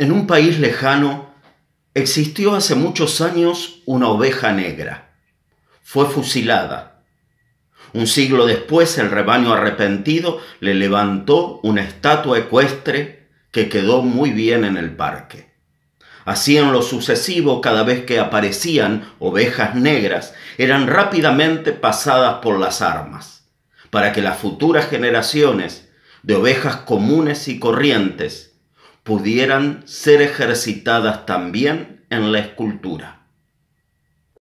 En un país lejano existió hace muchos años una oveja negra. Fue fusilada. Un siglo después el rebaño arrepentido le levantó una estatua ecuestre que quedó muy bien en el parque. Así en lo sucesivo, cada vez que aparecían ovejas negras, eran rápidamente pasadas por las armas, para que las futuras generaciones de ovejas comunes y corrientes pudieran ser ejercitadas también en la escultura.